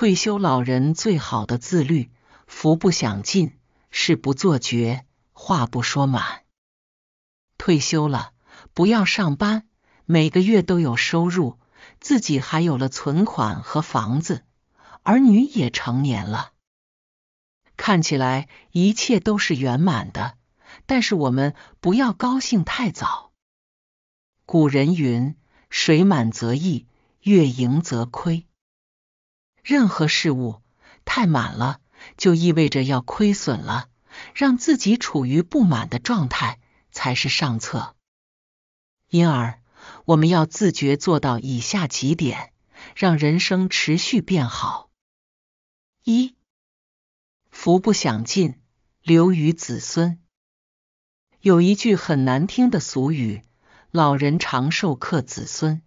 退休老人最好的自律，福不想尽，事不做绝，话不说满。退休了，不要上班，每个月都有收入，自己还有了存款和房子，儿女也成年了，看起来一切都是圆满的。但是我们不要高兴太早。古人云：水满则溢，月盈则亏。任何事物太满了，就意味着要亏损了。让自己处于不满的状态才是上策。因而，我们要自觉做到以下几点，让人生持续变好。一，福不想尽，留于子孙。有一句很难听的俗语，老人长寿克子孙。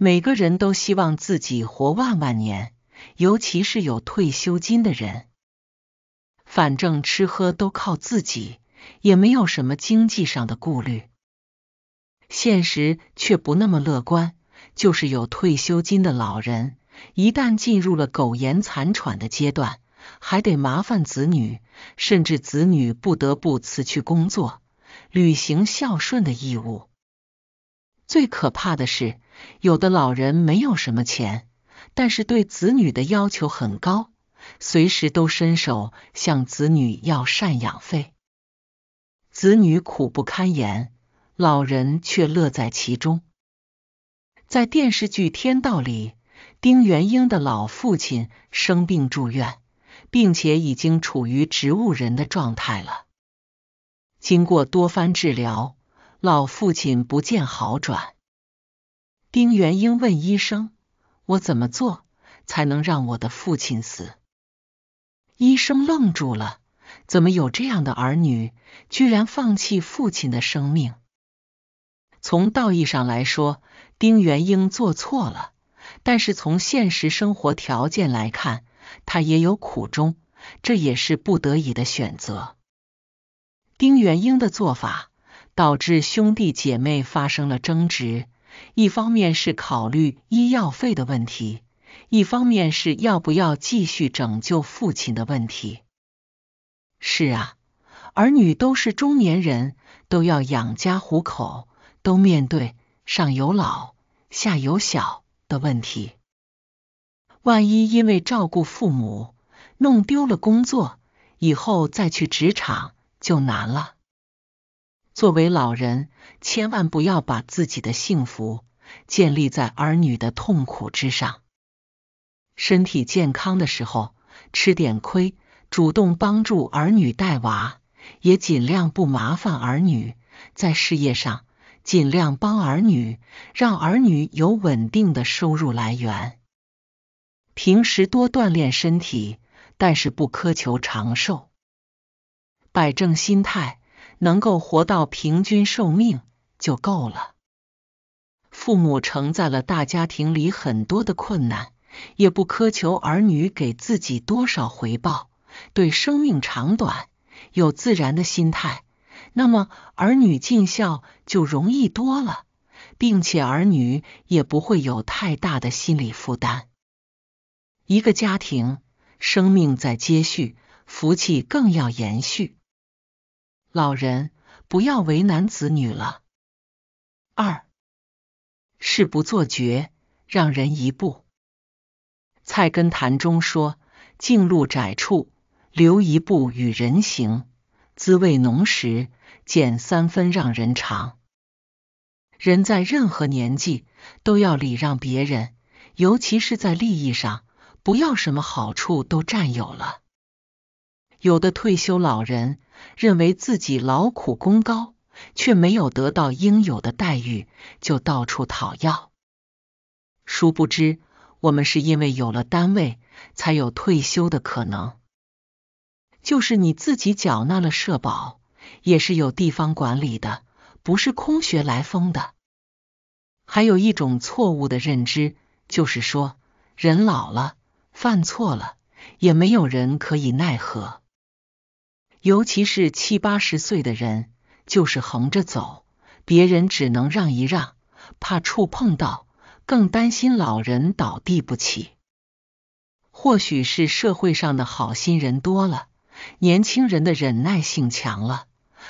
每个人都希望自己活万万年，尤其是有退休金的人。反正吃喝都靠自己，也没有什么经济上的顾虑。现实却不那么乐观，就是有退休金的老人一旦进入了苟延残喘的阶段，还得麻烦子女，甚至子女不得不辞去工作，履行孝顺的义务。最可怕的是，有的老人没有什么钱，但是对子女的要求很高，随时都伸手向子女要赡养费，子女苦不堪言，老人却乐在其中。在电视剧《天道》里，丁元英的老父亲生病住院，并且已经处于植物人的状态了，经过多番治疗。老父亲不见好转，丁元英问医生：“我怎么做才能让我的父亲死？”医生愣住了：“怎么有这样的儿女，居然放弃父亲的生命？”从道义上来说，丁元英做错了，但是从现实生活条件来看，他也有苦衷，这也是不得已的选择。丁元英的做法。导致兄弟姐妹发生了争执，一方面是考虑医药费的问题，一方面是要不要继续拯救父亲的问题。是啊，儿女都是中年人，都要养家糊口，都面对上有老下有小的问题。万一因为照顾父母弄丢了工作，以后再去职场就难了。作为老人，千万不要把自己的幸福建立在儿女的痛苦之上。身体健康的时候，吃点亏，主动帮助儿女带娃，也尽量不麻烦儿女。在事业上，尽量帮儿女，让儿女有稳定的收入来源。平时多锻炼身体，但是不苛求长寿，摆正心态。能够活到平均寿命就够了。父母承载了大家庭里很多的困难，也不苛求儿女给自己多少回报，对生命长短有自然的心态，那么儿女尽孝就容易多了，并且儿女也不会有太大的心理负担。一个家庭，生命在接续，福气更要延续。老人不要为难子女了。二是不做绝，让人一步。《菜根谭》中说：“径路窄处，留一步与人行；滋味浓时，减三分让人尝。”人在任何年纪都要礼让别人，尤其是在利益上，不要什么好处都占有了。有的退休老人。认为自己劳苦功高，却没有得到应有的待遇，就到处讨要。殊不知，我们是因为有了单位，才有退休的可能。就是你自己缴纳了社保，也是有地方管理的，不是空穴来风的。还有一种错误的认知，就是说，人老了，犯错了，也没有人可以奈何。尤其是七八十岁的人，就是横着走，别人只能让一让，怕触碰到，更担心老人倒地不起。或许是社会上的好心人多了，年轻人的忍耐性强了，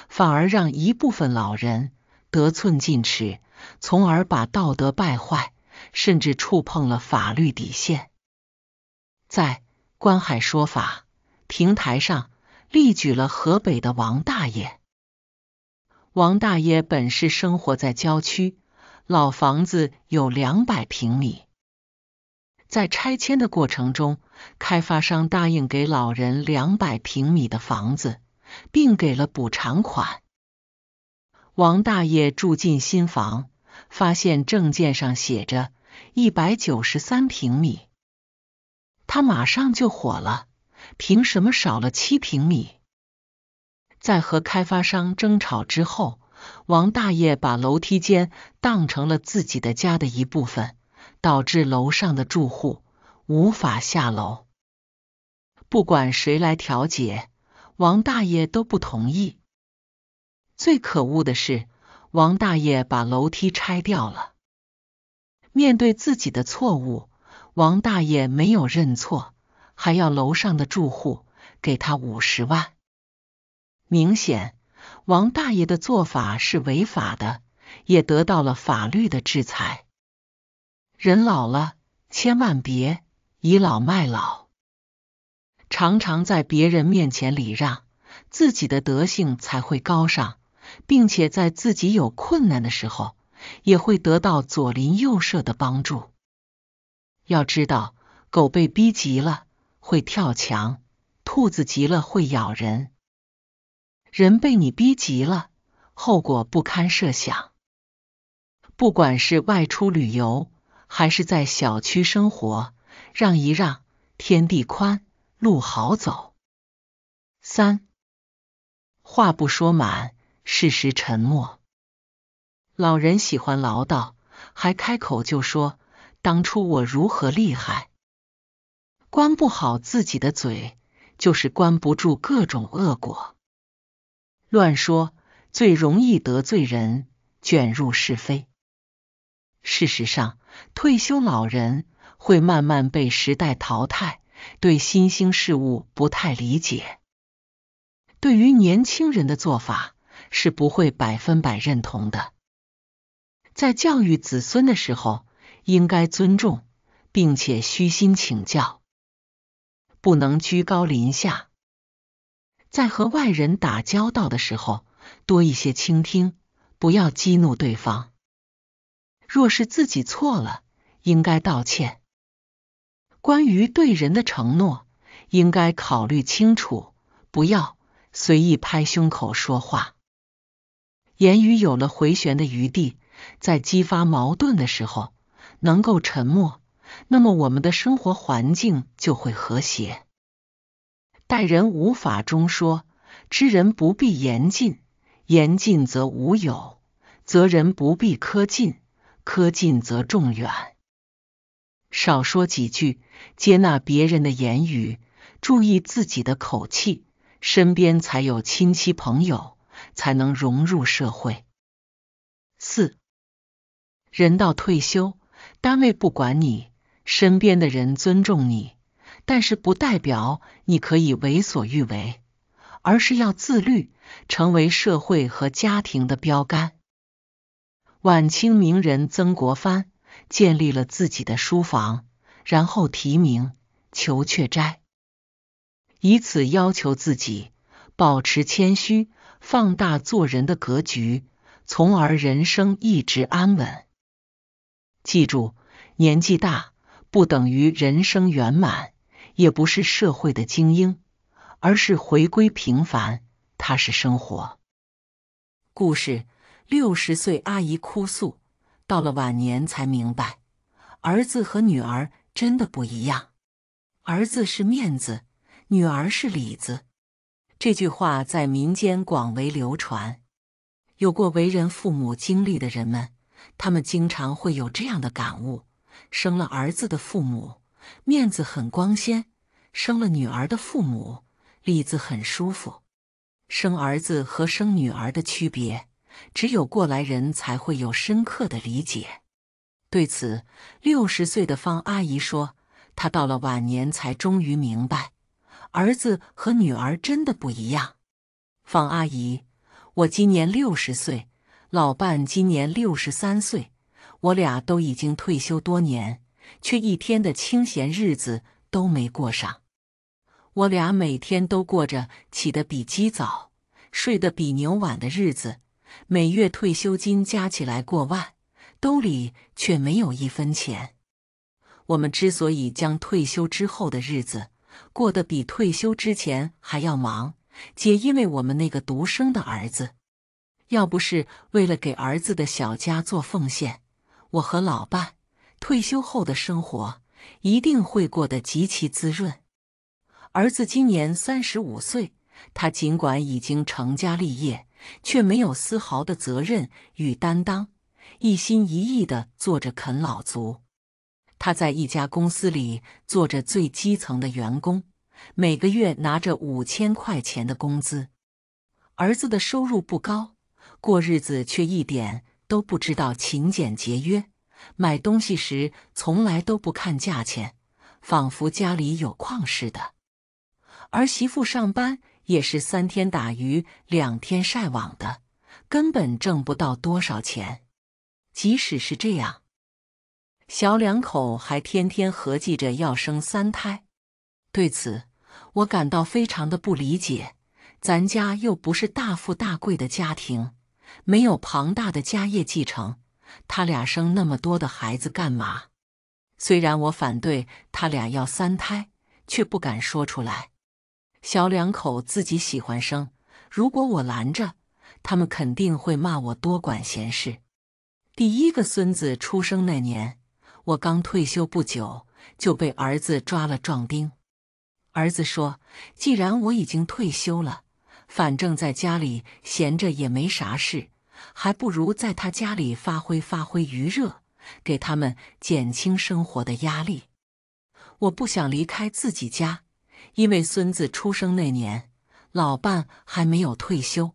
反而让一部分老人得寸进尺，从而把道德败坏，甚至触碰了法律底线。在观海说法平台上。例举了河北的王大爷。王大爷本是生活在郊区，老房子有两百平米。在拆迁的过程中，开发商答应给老人两百平米的房子，并给了补偿款。王大爷住进新房，发现证件上写着一百九十三平米，他马上就火了。凭什么少了七平米？在和开发商争吵之后，王大爷把楼梯间当成了自己的家的一部分，导致楼上的住户无法下楼。不管谁来调解，王大爷都不同意。最可恶的是，王大爷把楼梯拆掉了。面对自己的错误，王大爷没有认错。还要楼上的住户给他五十万，明显王大爷的做法是违法的，也得到了法律的制裁。人老了，千万别倚老卖老，常常在别人面前礼让，自己的德性才会高尚，并且在自己有困难的时候，也会得到左邻右舍的帮助。要知道，狗被逼急了。会跳墙，兔子急了会咬人，人被你逼急了，后果不堪设想。不管是外出旅游，还是在小区生活，让一让，天地宽，路好走。三，话不说满，事实沉默。老人喜欢唠叨，还开口就说当初我如何厉害。关不好自己的嘴，就是关不住各种恶果。乱说最容易得罪人，卷入是非。事实上，退休老人会慢慢被时代淘汰，对新兴事物不太理解，对于年轻人的做法是不会百分百认同的。在教育子孙的时候，应该尊重，并且虚心请教。不能居高临下，在和外人打交道的时候，多一些倾听，不要激怒对方。若是自己错了，应该道歉。关于对人的承诺，应该考虑清楚，不要随意拍胸口说话。言语有了回旋的余地，在激发矛盾的时候，能够沉默。那么我们的生活环境就会和谐。待人无法中说，知人不必言尽，言尽则无友；责人不必苛尽，苛尽则众远。少说几句，接纳别人的言语，注意自己的口气，身边才有亲戚朋友，才能融入社会。四人到退休，单位不管你。身边的人尊重你，但是不代表你可以为所欲为，而是要自律，成为社会和家庭的标杆。晚清名人曾国藩建立了自己的书房，然后提名“求阙斋”，以此要求自己保持谦虚，放大做人的格局，从而人生一直安稳。记住，年纪大。不等于人生圆满，也不是社会的精英，而是回归平凡，踏实生活。故事：六十岁阿姨哭诉，到了晚年才明白，儿子和女儿真的不一样。儿子是面子，女儿是里子。这句话在民间广为流传，有过为人父母经历的人们，他们经常会有这样的感悟。生了儿子的父母，面子很光鲜；生了女儿的父母，里子很舒服。生儿子和生女儿的区别，只有过来人才会有深刻的理解。对此，六十岁的方阿姨说：“她到了晚年才终于明白，儿子和女儿真的不一样。”方阿姨，我今年六十岁，老伴今年六十三岁。我俩都已经退休多年，却一天的清闲日子都没过上。我俩每天都过着起得比鸡早、睡得比牛晚的日子，每月退休金加起来过万，兜里却没有一分钱。我们之所以将退休之后的日子过得比退休之前还要忙，皆因为我们那个独生的儿子。要不是为了给儿子的小家做奉献，我和老伴退休后的生活一定会过得极其滋润。儿子今年三十五岁，他尽管已经成家立业，却没有丝毫的责任与担当，一心一意的做着啃老族。他在一家公司里做着最基层的员工，每个月拿着五千块钱的工资。儿子的收入不高，过日子却一点。都不知道勤俭节约，买东西时从来都不看价钱，仿佛家里有矿似的。儿媳妇上班也是三天打鱼两天晒网的，根本挣不到多少钱。即使是这样，小两口还天天合计着要生三胎。对此，我感到非常的不理解。咱家又不是大富大贵的家庭。没有庞大的家业继承，他俩生那么多的孩子干嘛？虽然我反对他俩要三胎，却不敢说出来。小两口自己喜欢生，如果我拦着，他们肯定会骂我多管闲事。第一个孙子出生那年，我刚退休不久，就被儿子抓了壮丁。儿子说：“既然我已经退休了。”反正，在家里闲着也没啥事，还不如在他家里发挥发挥余热，给他们减轻生活的压力。我不想离开自己家，因为孙子出生那年，老伴还没有退休，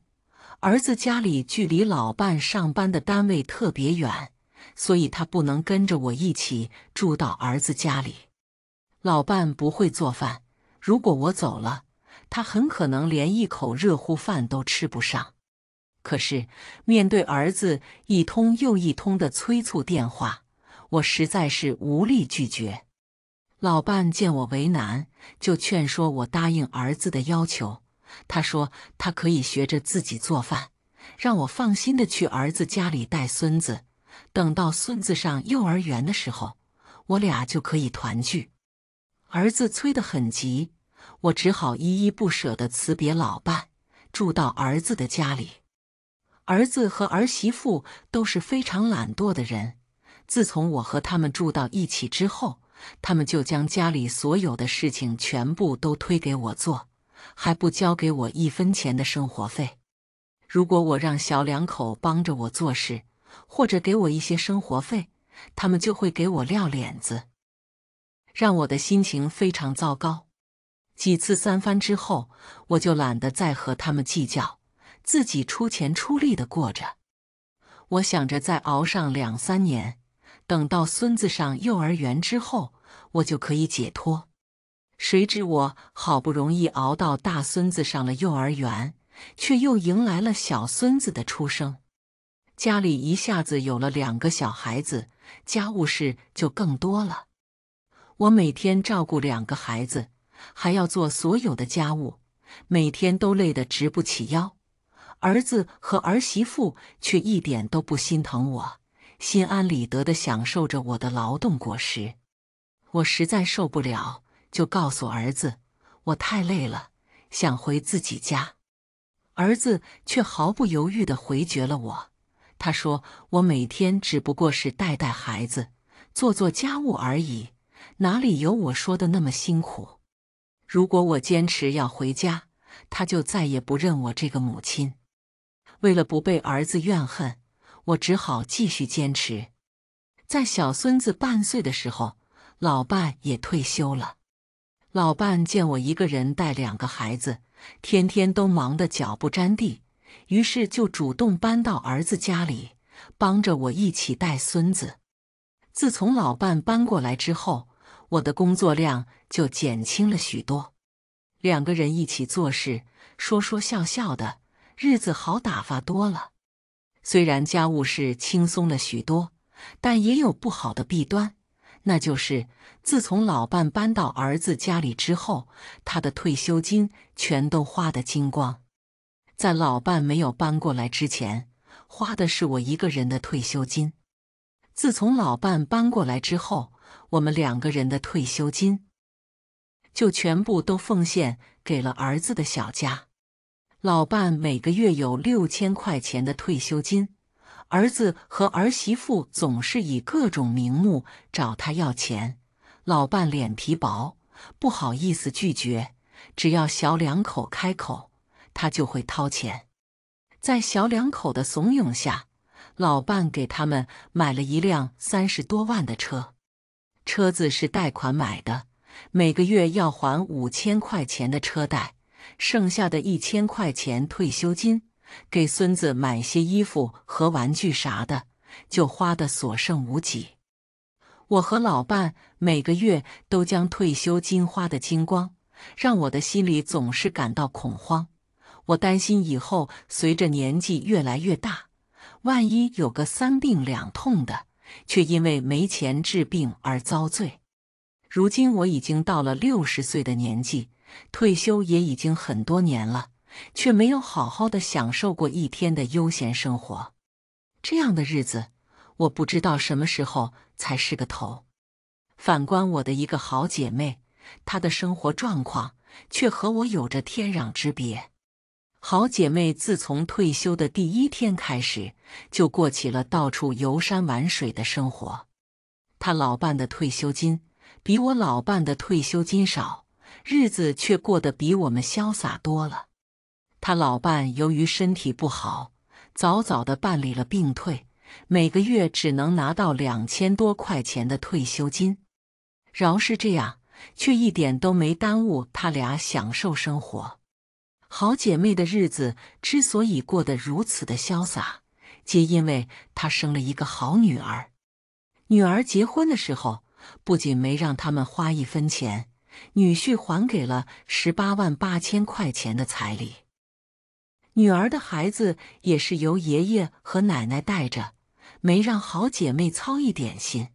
儿子家里距离老伴上班的单位特别远，所以他不能跟着我一起住到儿子家里。老伴不会做饭，如果我走了。他很可能连一口热乎饭都吃不上。可是，面对儿子一通又一通的催促电话，我实在是无力拒绝。老伴见我为难，就劝说我答应儿子的要求。他说，他可以学着自己做饭，让我放心的去儿子家里带孙子。等到孙子上幼儿园的时候，我俩就可以团聚。儿子催得很急。我只好依依不舍地辞别老伴，住到儿子的家里。儿子和儿媳妇都是非常懒惰的人。自从我和他们住到一起之后，他们就将家里所有的事情全部都推给我做，还不交给我一分钱的生活费。如果我让小两口帮着我做事，或者给我一些生活费，他们就会给我撂脸子，让我的心情非常糟糕。几次三番之后，我就懒得再和他们计较，自己出钱出力的过着。我想着再熬上两三年，等到孙子上幼儿园之后，我就可以解脱。谁知我好不容易熬到大孙子上了幼儿园，却又迎来了小孙子的出生，家里一下子有了两个小孩子，家务事就更多了。我每天照顾两个孩子。还要做所有的家务，每天都累得直不起腰。儿子和儿媳妇却一点都不心疼我，心安理得地享受着我的劳动果实。我实在受不了，就告诉儿子，我太累了，想回自己家。儿子却毫不犹豫地回绝了我。他说：“我每天只不过是带带孩子，做做家务而已，哪里有我说的那么辛苦？”如果我坚持要回家，他就再也不认我这个母亲。为了不被儿子怨恨，我只好继续坚持。在小孙子半岁的时候，老伴也退休了。老伴见我一个人带两个孩子，天天都忙得脚不沾地，于是就主动搬到儿子家里，帮着我一起带孙子。自从老伴搬过来之后，我的工作量就减轻了许多，两个人一起做事，说说笑笑的日子好打发多了。虽然家务事轻松了许多，但也有不好的弊端，那就是自从老伴搬到儿子家里之后，他的退休金全都花得精光。在老伴没有搬过来之前，花的是我一个人的退休金；自从老伴搬过来之后，我们两个人的退休金就全部都奉献给了儿子的小家。老伴每个月有六千块钱的退休金，儿子和儿媳妇总是以各种名目找他要钱。老伴脸皮薄，不好意思拒绝，只要小两口开口，他就会掏钱。在小两口的怂恿下，老伴给他们买了一辆三十多万的车。车子是贷款买的，每个月要还五千块钱的车贷，剩下的一千块钱退休金，给孙子买些衣服和玩具啥的，就花的所剩无几。我和老伴每个月都将退休金花的精光，让我的心里总是感到恐慌。我担心以后随着年纪越来越大，万一有个三病两痛的。却因为没钱治病而遭罪。如今我已经到了六十岁的年纪，退休也已经很多年了，却没有好好的享受过一天的悠闲生活。这样的日子，我不知道什么时候才是个头。反观我的一个好姐妹，她的生活状况却和我有着天壤之别。好姐妹自从退休的第一天开始，就过起了到处游山玩水的生活。她老伴的退休金比我老伴的退休金少，日子却过得比我们潇洒多了。她老伴由于身体不好，早早的办理了病退，每个月只能拿到两千多块钱的退休金。饶是这样，却一点都没耽误他俩享受生活。好姐妹的日子之所以过得如此的潇洒，皆因为她生了一个好女儿。女儿结婚的时候，不仅没让他们花一分钱，女婿还给了十八万八千块钱的彩礼。女儿的孩子也是由爷爷和奶奶带着，没让好姐妹操一点心。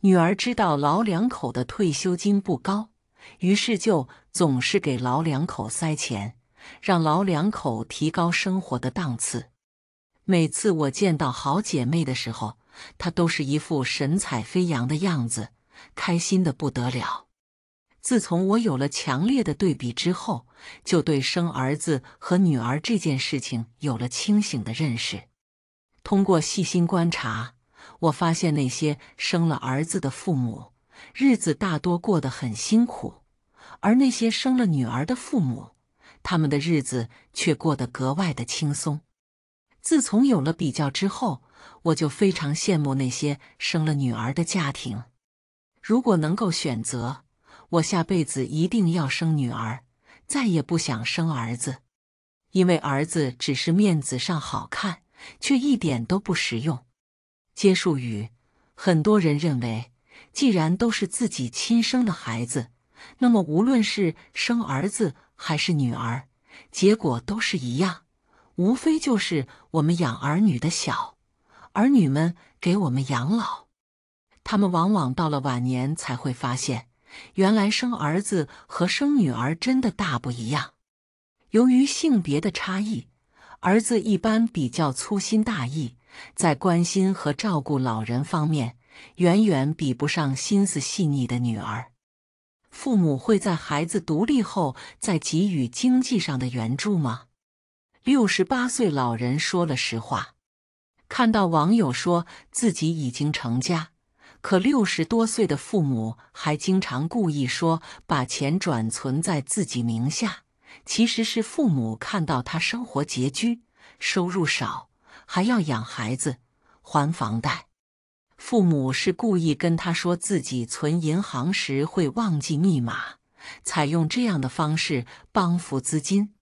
女儿知道老两口的退休金不高，于是就总是给老两口塞钱。让老两口提高生活的档次。每次我见到好姐妹的时候，她都是一副神采飞扬的样子，开心的不得了。自从我有了强烈的对比之后，就对生儿子和女儿这件事情有了清醒的认识。通过细心观察，我发现那些生了儿子的父母，日子大多过得很辛苦，而那些生了女儿的父母。他们的日子却过得格外的轻松。自从有了比较之后，我就非常羡慕那些生了女儿的家庭。如果能够选择，我下辈子一定要生女儿，再也不想生儿子。因为儿子只是面子上好看，却一点都不实用。接束语，很多人认为，既然都是自己亲生的孩子，那么无论是生儿子，还是女儿，结果都是一样，无非就是我们养儿女的小，儿女们给我们养老。他们往往到了晚年才会发现，原来生儿子和生女儿真的大不一样。由于性别的差异，儿子一般比较粗心大意，在关心和照顾老人方面，远远比不上心思细腻的女儿。父母会在孩子独立后再给予经济上的援助吗？六十八岁老人说了实话，看到网友说自己已经成家，可六十多岁的父母还经常故意说把钱转存在自己名下，其实是父母看到他生活拮据，收入少，还要养孩子还房贷。父母是故意跟他说自己存银行时会忘记密码，采用这样的方式帮扶资金。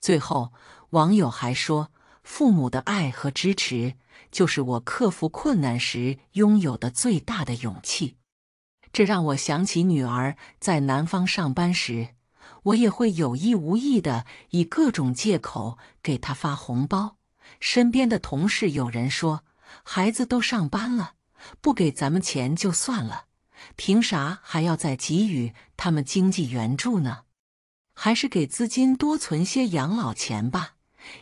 最后，网友还说：“父母的爱和支持，就是我克服困难时拥有的最大的勇气。”这让我想起女儿在南方上班时，我也会有意无意的以各种借口给她发红包。身边的同事有人说：“孩子都上班了。”不给咱们钱就算了，凭啥还要再给予他们经济援助呢？还是给资金多存些养老钱吧。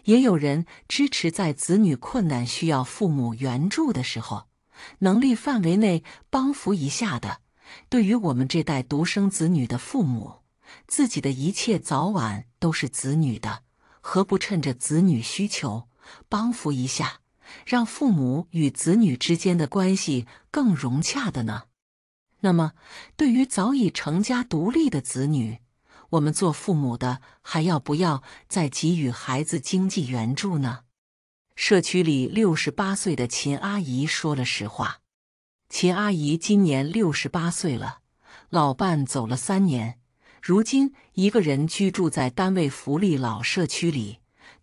也有人支持在子女困难需要父母援助的时候，能力范围内帮扶一下的。对于我们这代独生子女的父母，自己的一切早晚都是子女的，何不趁着子女需求帮扶一下？让父母与子女之间的关系更融洽的呢？那么，对于早已成家独立的子女，我们做父母的还要不要再给予孩子经济援助呢？社区里六十八岁的秦阿姨说了实话。秦阿姨今年六十八岁了，老伴走了三年，如今一个人居住在单位福利老社区里。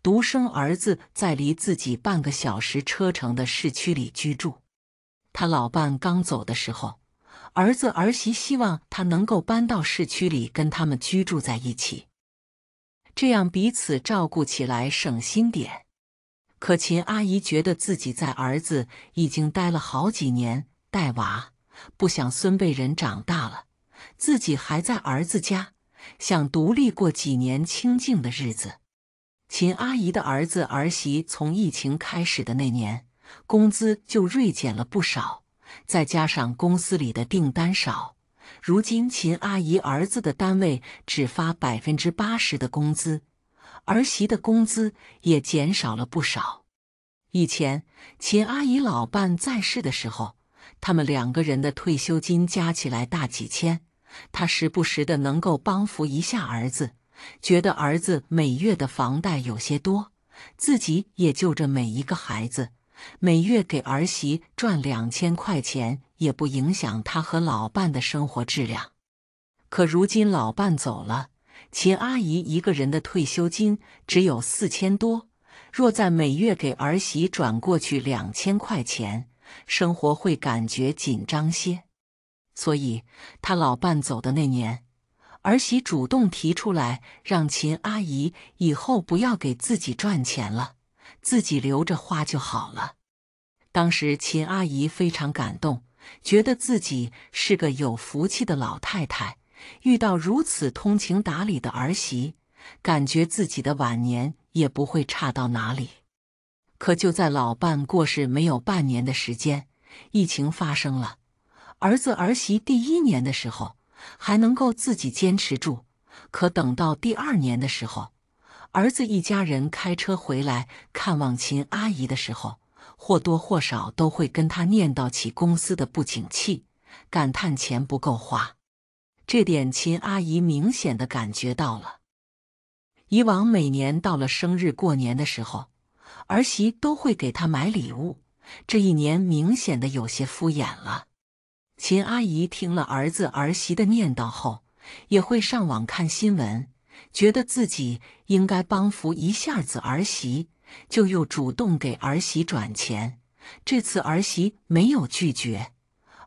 独生儿子在离自己半个小时车程的市区里居住。他老伴刚走的时候，儿子儿媳希望他能够搬到市区里跟他们居住在一起，这样彼此照顾起来省心点。可秦阿姨觉得自己在儿子已经待了好几年带娃，不想孙辈人长大了，自己还在儿子家，想独立过几年清静的日子。秦阿姨的儿子儿媳从疫情开始的那年，工资就锐减了不少，再加上公司里的订单少，如今秦阿姨儿子的单位只发百分之八十的工资，儿媳的工资也减少了不少。以前秦阿姨老伴在世的时候，他们两个人的退休金加起来大几千，她时不时的能够帮扶一下儿子。觉得儿子每月的房贷有些多，自己也就这每一个孩子，每月给儿媳赚两千块钱也不影响他和老伴的生活质量。可如今老伴走了，秦阿姨一个人的退休金只有四千多，若再每月给儿媳转过去两千块钱，生活会感觉紧张些。所以她老伴走的那年。儿媳主动提出来，让秦阿姨以后不要给自己赚钱了，自己留着花就好了。当时秦阿姨非常感动，觉得自己是个有福气的老太太，遇到如此通情达理的儿媳，感觉自己的晚年也不会差到哪里。可就在老伴过世没有半年的时间，疫情发生了，儿子儿媳第一年的时候。还能够自己坚持住，可等到第二年的时候，儿子一家人开车回来看望秦阿姨的时候，或多或少都会跟她念叨起公司的不景气，感叹钱不够花。这点秦阿姨明显的感觉到了。以往每年到了生日、过年的时候，儿媳都会给她买礼物，这一年明显的有些敷衍了。秦阿姨听了儿子儿媳的念叨后，也会上网看新闻，觉得自己应该帮扶一下子儿媳，就又主动给儿媳转钱。这次儿媳没有拒绝，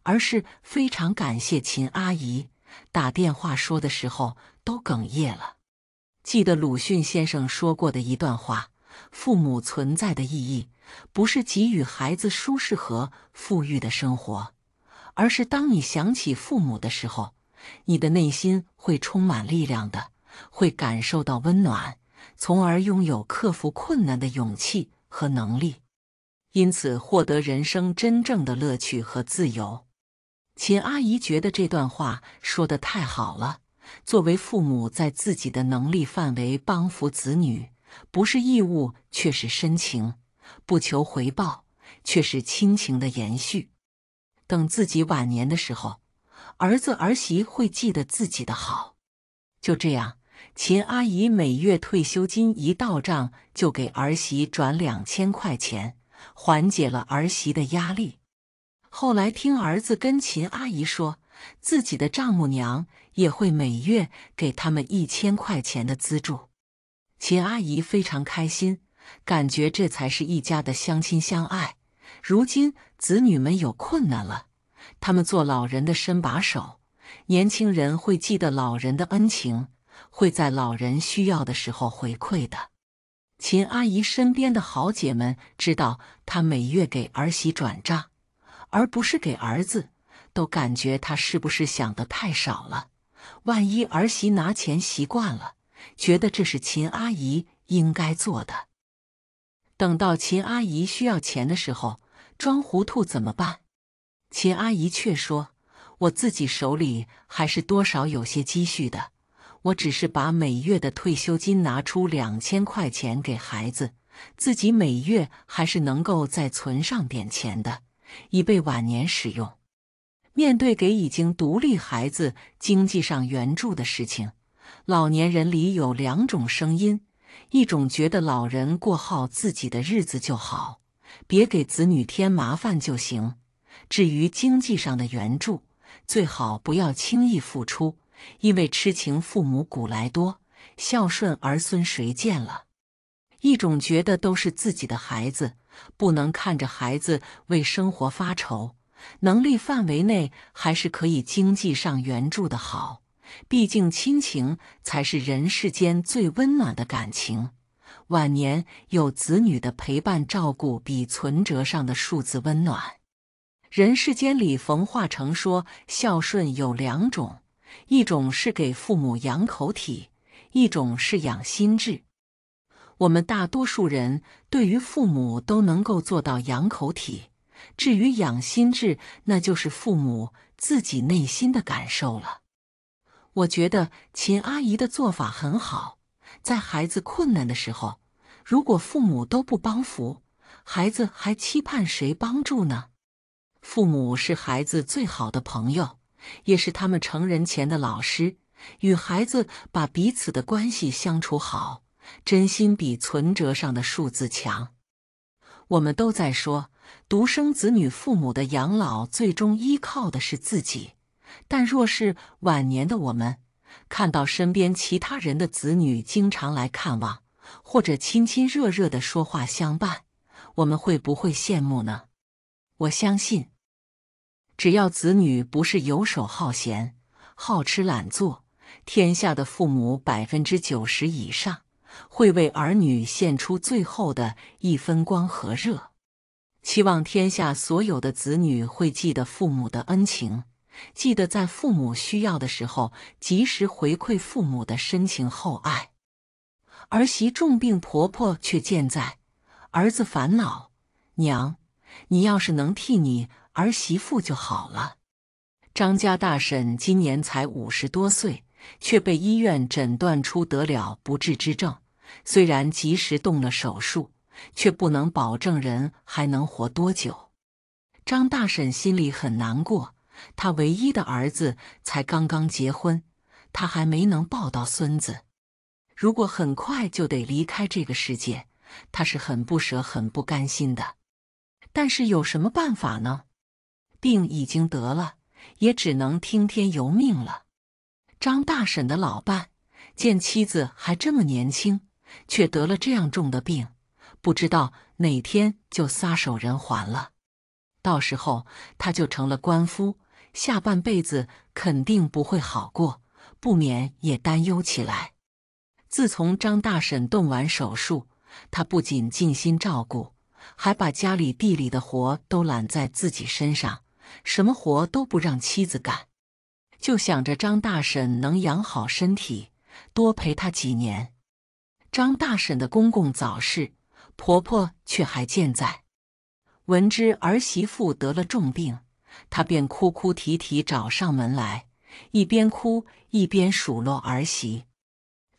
而是非常感谢秦阿姨。打电话说的时候都哽咽了。记得鲁迅先生说过的一段话：父母存在的意义，不是给予孩子舒适和富裕的生活。而是当你想起父母的时候，你的内心会充满力量的，会感受到温暖，从而拥有克服困难的勇气和能力，因此获得人生真正的乐趣和自由。秦阿姨觉得这段话说的太好了。作为父母，在自己的能力范围帮扶子女，不是义务，却是深情；不求回报，却是亲情的延续。等自己晚年的时候，儿子儿媳会记得自己的好。就这样，秦阿姨每月退休金一到账，就给儿媳转两千块钱，缓解了儿媳的压力。后来听儿子跟秦阿姨说，自己的丈母娘也会每月给他们一千块钱的资助。秦阿姨非常开心，感觉这才是一家的相亲相爱。如今。子女们有困难了，他们做老人的伸把手，年轻人会记得老人的恩情，会在老人需要的时候回馈的。秦阿姨身边的好姐们知道她每月给儿媳转账，而不是给儿子，都感觉她是不是想的太少了？万一儿媳拿钱习惯了，觉得这是秦阿姨应该做的，等到秦阿姨需要钱的时候。装糊涂怎么办？秦阿姨却说：“我自己手里还是多少有些积蓄的，我只是把每月的退休金拿出两千块钱给孩子，自己每月还是能够再存上点钱的，以备晚年使用。”面对给已经独立孩子经济上援助的事情，老年人里有两种声音：一种觉得老人过好自己的日子就好。别给子女添麻烦就行。至于经济上的援助，最好不要轻易付出，因为痴情父母古来多，孝顺儿孙谁见了？一种觉得都是自己的孩子，不能看着孩子为生活发愁，能力范围内还是可以经济上援助的好。毕竟亲情才是人世间最温暖的感情。晚年有子女的陪伴照顾，比存折上的数字温暖。人世间里，冯化成说，孝顺有两种，一种是给父母养口体，一种是养心智。我们大多数人对于父母都能够做到养口体，至于养心智，那就是父母自己内心的感受了。我觉得秦阿姨的做法很好，在孩子困难的时候。如果父母都不帮扶，孩子还期盼谁帮助呢？父母是孩子最好的朋友，也是他们成人前的老师。与孩子把彼此的关系相处好，真心比存折上的数字强。我们都在说，独生子女父母的养老最终依靠的是自己。但若是晚年的我们，看到身边其他人的子女经常来看望，或者亲亲热热的说话相伴，我们会不会羡慕呢？我相信，只要子女不是游手好闲、好吃懒做，天下的父母百分之九十以上会为儿女献出最后的一分光和热。期望天下所有的子女会记得父母的恩情，记得在父母需要的时候及时回馈父母的深情厚爱。儿媳重病，婆婆却健在，儿子烦恼。娘，你要是能替你儿媳妇就好了。张家大婶今年才五十多岁，却被医院诊断出得了不治之症。虽然及时动了手术，却不能保证人还能活多久。张大婶心里很难过，她唯一的儿子才刚刚结婚，她还没能抱到孙子。如果很快就得离开这个世界，他是很不舍、很不甘心的。但是有什么办法呢？病已经得了，也只能听天由命了。张大婶的老伴见妻子还这么年轻，却得了这样重的病，不知道哪天就撒手人寰了。到时候他就成了官夫，下半辈子肯定不会好过，不免也担忧起来。自从张大婶动完手术，他不仅尽心照顾，还把家里地里的活都揽在自己身上，什么活都不让妻子干，就想着张大婶能养好身体，多陪她几年。张大婶的公公早逝，婆婆却还健在。闻知儿媳妇得了重病，他便哭哭啼啼找上门来，一边哭一边数落儿媳。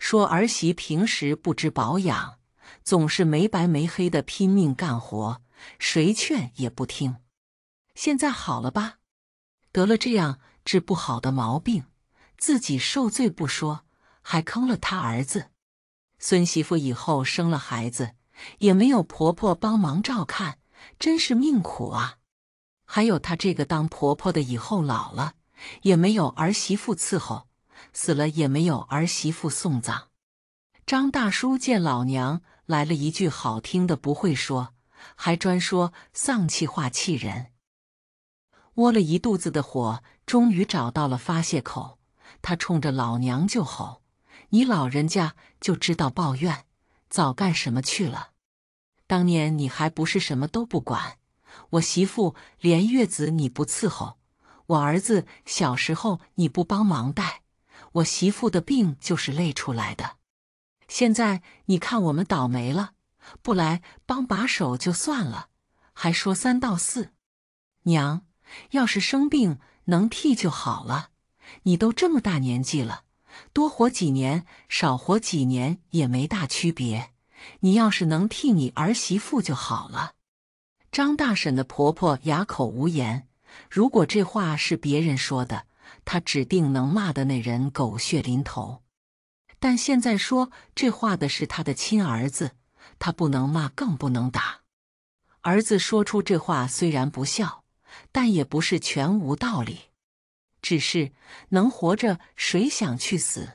说儿媳平时不知保养，总是没白没黑的拼命干活，谁劝也不听。现在好了吧？得了这样治不好的毛病，自己受罪不说，还坑了他儿子、孙媳妇。以后生了孩子，也没有婆婆帮忙照看，真是命苦啊！还有她这个当婆婆的，以后老了也没有儿媳妇伺候。死了也没有儿媳妇送葬。张大叔见老娘来了一句好听的不会说，还专说丧气话气人，窝了一肚子的火，终于找到了发泄口。他冲着老娘就吼：“你老人家就知道抱怨，早干什么去了？当年你还不是什么都不管？我媳妇连月子你不伺候，我儿子小时候你不帮忙带。”我媳妇的病就是累出来的，现在你看我们倒霉了，不来帮把手就算了，还说三道四。娘，要是生病能替就好了，你都这么大年纪了，多活几年少活几年也没大区别。你要是能替你儿媳妇就好了。张大婶的婆婆哑口无言。如果这话是别人说的。他指定能骂的那人狗血淋头，但现在说这话的是他的亲儿子，他不能骂，更不能打。儿子说出这话虽然不孝，但也不是全无道理。只是能活着，谁想去死？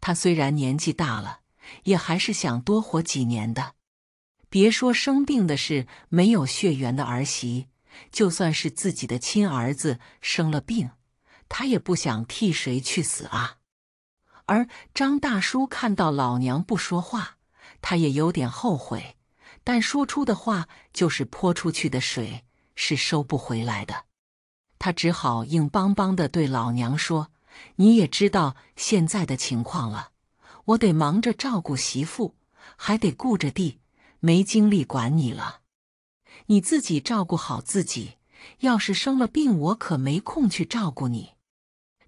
他虽然年纪大了，也还是想多活几年的。别说生病的事，没有血缘的儿媳，就算是自己的亲儿子生了病。他也不想替谁去死啊！而张大叔看到老娘不说话，他也有点后悔，但说出的话就是泼出去的水，是收不回来的。他只好硬邦邦的对老娘说：“你也知道现在的情况了，我得忙着照顾媳妇，还得顾着地，没精力管你了。你自己照顾好自己，要是生了病，我可没空去照顾你。”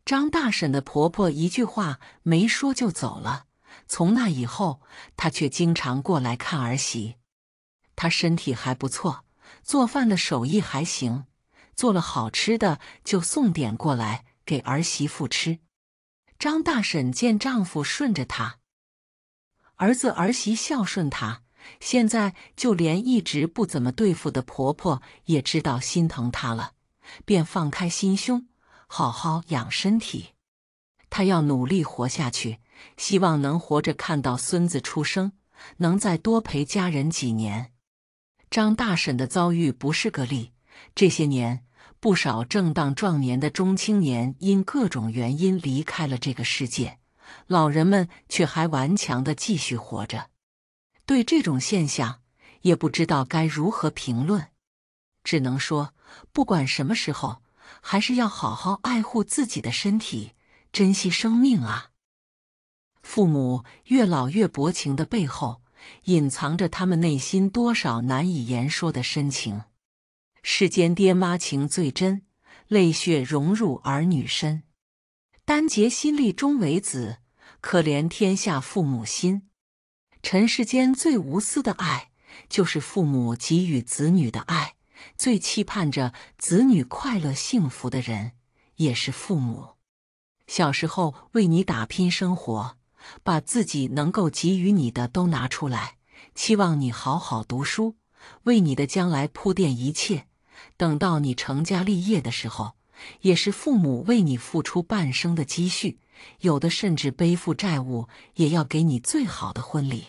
张大婶的婆婆一句话没说就走了。从那以后，她却经常过来看儿媳。她身体还不错，做饭的手艺还行，做了好吃的就送点过来给儿媳妇吃。张大婶见丈夫顺着她，儿子儿媳孝顺她，现在就连一直不怎么对付的婆婆也知道心疼她了，便放开心胸。好好养身体，他要努力活下去，希望能活着看到孙子出生，能再多陪家人几年。张大婶的遭遇不是个例，这些年不少正当壮年的中青年因各种原因离开了这个世界，老人们却还顽强的继续活着。对这种现象，也不知道该如何评论，只能说，不管什么时候。还是要好好爱护自己的身体，珍惜生命啊！父母越老越薄情的背后，隐藏着他们内心多少难以言说的深情。世间爹妈情最真，泪血融入儿女身，丹结心力终为子，可怜天下父母心。尘世间最无私的爱，就是父母给予子女的爱。最期盼着子女快乐幸福的人，也是父母。小时候为你打拼生活，把自己能够给予你的都拿出来，期望你好好读书，为你的将来铺垫一切。等到你成家立业的时候，也是父母为你付出半生的积蓄，有的甚至背负债务，也要给你最好的婚礼。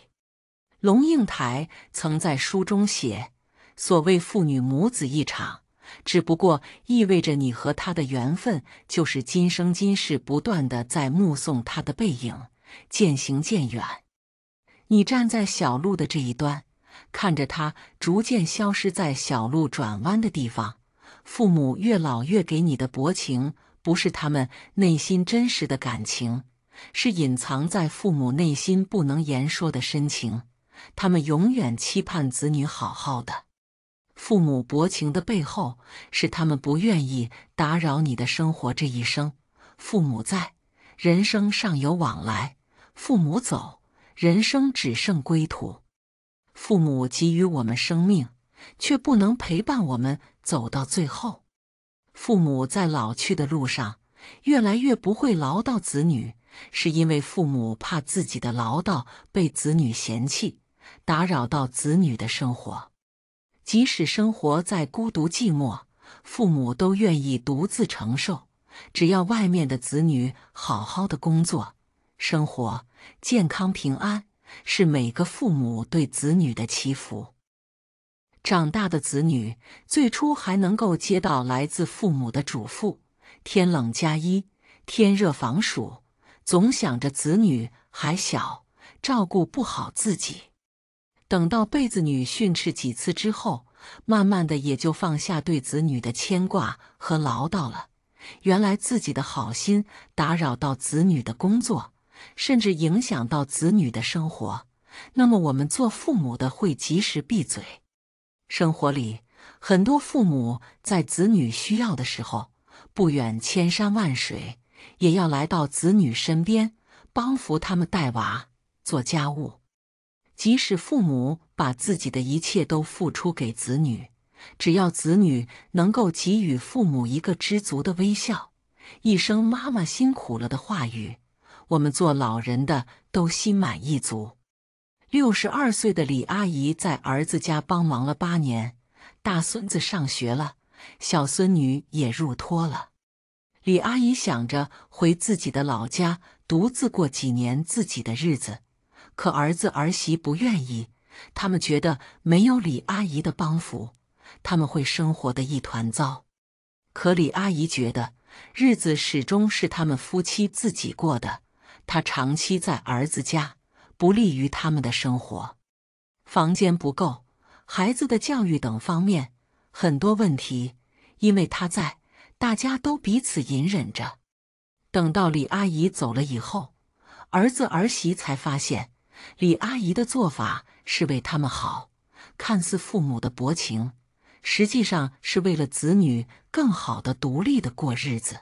龙应台曾在书中写。所谓父女母子一场，只不过意味着你和他的缘分就是今生今世不断的在目送他的背影，渐行渐远。你站在小路的这一端，看着他逐渐消失在小路转弯的地方。父母越老越给你的薄情，不是他们内心真实的感情，是隐藏在父母内心不能言说的深情。他们永远期盼子女好好的。父母薄情的背后，是他们不愿意打扰你的生活。这一生，父母在，人生尚有往来；父母走，人生只剩归途。父母给予我们生命，却不能陪伴我们走到最后。父母在老去的路上，越来越不会唠叨子女，是因为父母怕自己的唠叨被子女嫌弃，打扰到子女的生活。即使生活再孤独寂寞，父母都愿意独自承受。只要外面的子女好好的工作、生活、健康平安，是每个父母对子女的祈福。长大的子女最初还能够接到来自父母的嘱咐：天冷加衣，天热防暑。总想着子女还小，照顾不好自己。等到被子女训斥几次之后，慢慢的也就放下对子女的牵挂和唠叨了。原来自己的好心打扰到子女的工作，甚至影响到子女的生活。那么我们做父母的会及时闭嘴。生活里很多父母在子女需要的时候，不远千山万水，也要来到子女身边，帮扶他们带娃、做家务。即使父母把自己的一切都付出给子女，只要子女能够给予父母一个知足的微笑，一声“妈妈辛苦了”的话语，我们做老人的都心满意足。六十二岁的李阿姨在儿子家帮忙了八年，大孙子上学了，小孙女也入托了。李阿姨想着回自己的老家，独自过几年自己的日子。可儿子儿媳不愿意，他们觉得没有李阿姨的帮扶，他们会生活的一团糟。可李阿姨觉得，日子始终是他们夫妻自己过的。她长期在儿子家，不利于他们的生活，房间不够，孩子的教育等方面很多问题，因为她在，大家都彼此隐忍着。等到李阿姨走了以后，儿子儿媳才发现。李阿姨的做法是为他们好，看似父母的薄情，实际上是为了子女更好的独立的过日子。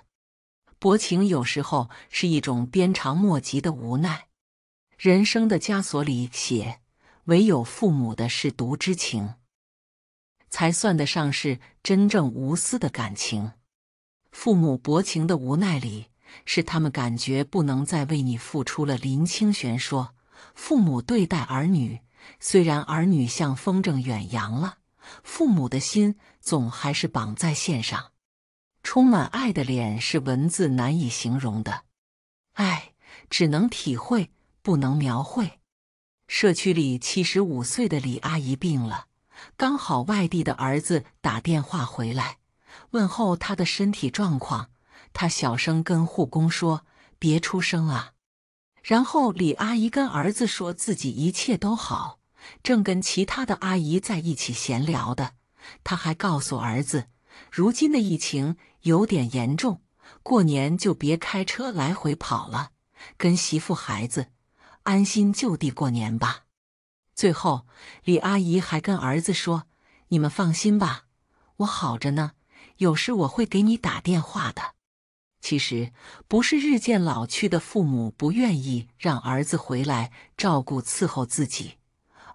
薄情有时候是一种鞭长莫及的无奈。《人生的枷锁》里写，唯有父母的是独之情，才算得上是真正无私的感情。父母薄情的无奈里，是他们感觉不能再为你付出了。林清玄说。父母对待儿女，虽然儿女像风筝远扬了，父母的心总还是绑在线上。充满爱的脸是文字难以形容的，爱只能体会，不能描绘。社区里七十五岁的李阿姨病了，刚好外地的儿子打电话回来问候她的身体状况，她小声跟护工说：“别出声啊。”然后李阿姨跟儿子说自己一切都好，正跟其他的阿姨在一起闲聊的。她还告诉儿子，如今的疫情有点严重，过年就别开车来回跑了，跟媳妇孩子安心就地过年吧。最后，李阿姨还跟儿子说：“你们放心吧，我好着呢，有事我会给你打电话的。”其实，不是日渐老去的父母不愿意让儿子回来照顾伺候自己，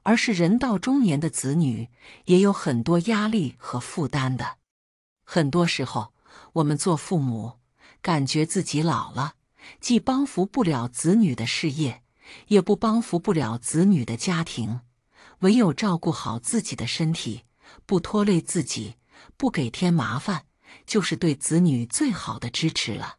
而是人到中年的子女也有很多压力和负担的。很多时候，我们做父母，感觉自己老了，既帮扶不了子女的事业，也不帮扶不了子女的家庭，唯有照顾好自己的身体，不拖累自己，不给添麻烦。就是对子女最好的支持了。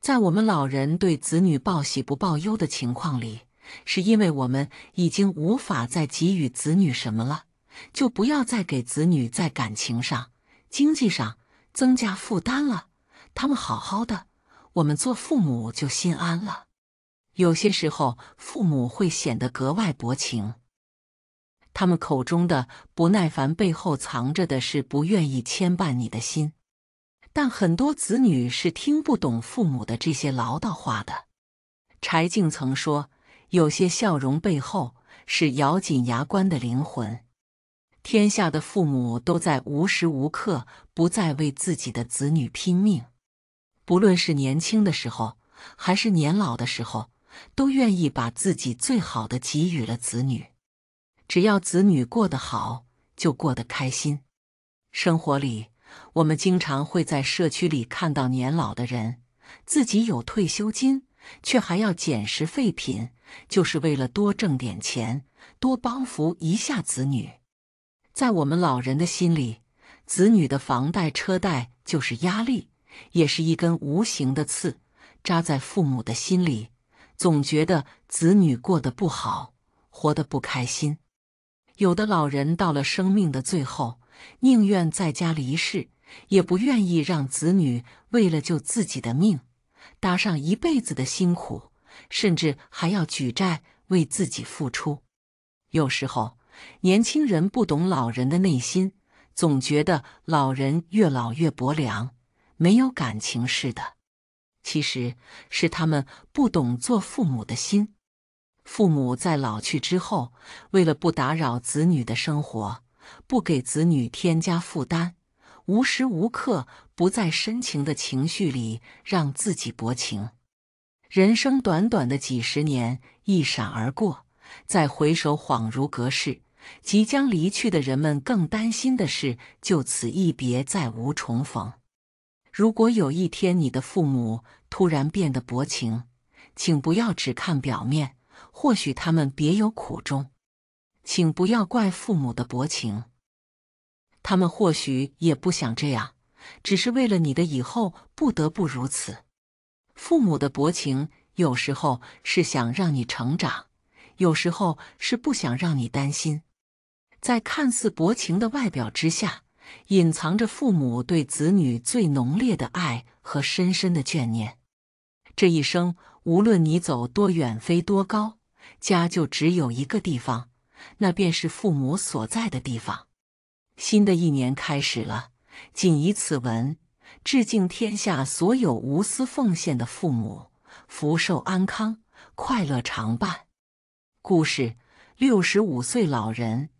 在我们老人对子女报喜不报忧的情况里，是因为我们已经无法再给予子女什么了，就不要再给子女在感情上、经济上增加负担了。他们好好的，我们做父母就心安了。有些时候，父母会显得格外薄情，他们口中的不耐烦背后藏着的是不愿意牵绊你的心。但很多子女是听不懂父母的这些唠叨话的。柴静曾说：“有些笑容背后是咬紧牙关的灵魂。”天下的父母都在无时无刻不在为自己的子女拼命，不论是年轻的时候，还是年老的时候，都愿意把自己最好的给予了子女。只要子女过得好，就过得开心。生活里。我们经常会在社区里看到年老的人，自己有退休金，却还要捡拾废品，就是为了多挣点钱，多帮扶一下子女。在我们老人的心里，子女的房贷、车贷就是压力，也是一根无形的刺，扎在父母的心里。总觉得子女过得不好，活得不开心。有的老人到了生命的最后。宁愿在家离世，也不愿意让子女为了救自己的命，搭上一辈子的辛苦，甚至还要举债为自己付出。有时候，年轻人不懂老人的内心，总觉得老人越老越薄凉，没有感情似的。其实，是他们不懂做父母的心。父母在老去之后，为了不打扰子女的生活。不给子女添加负担，无时无刻不在深情的情绪里让自己薄情。人生短短的几十年，一闪而过，再回首恍如隔世。即将离去的人们更担心的是，就此一别，再无重逢。如果有一天你的父母突然变得薄情，请不要只看表面，或许他们别有苦衷。请不要怪父母的薄情，他们或许也不想这样，只是为了你的以后不得不如此。父母的薄情，有时候是想让你成长，有时候是不想让你担心。在看似薄情的外表之下，隐藏着父母对子女最浓烈的爱和深深的眷念。这一生，无论你走多远、飞多高，家就只有一个地方。那便是父母所在的地方。新的一年开始了，谨以此文致敬天下所有无私奉献的父母，福寿安康，快乐常伴。故事：六十五岁老人，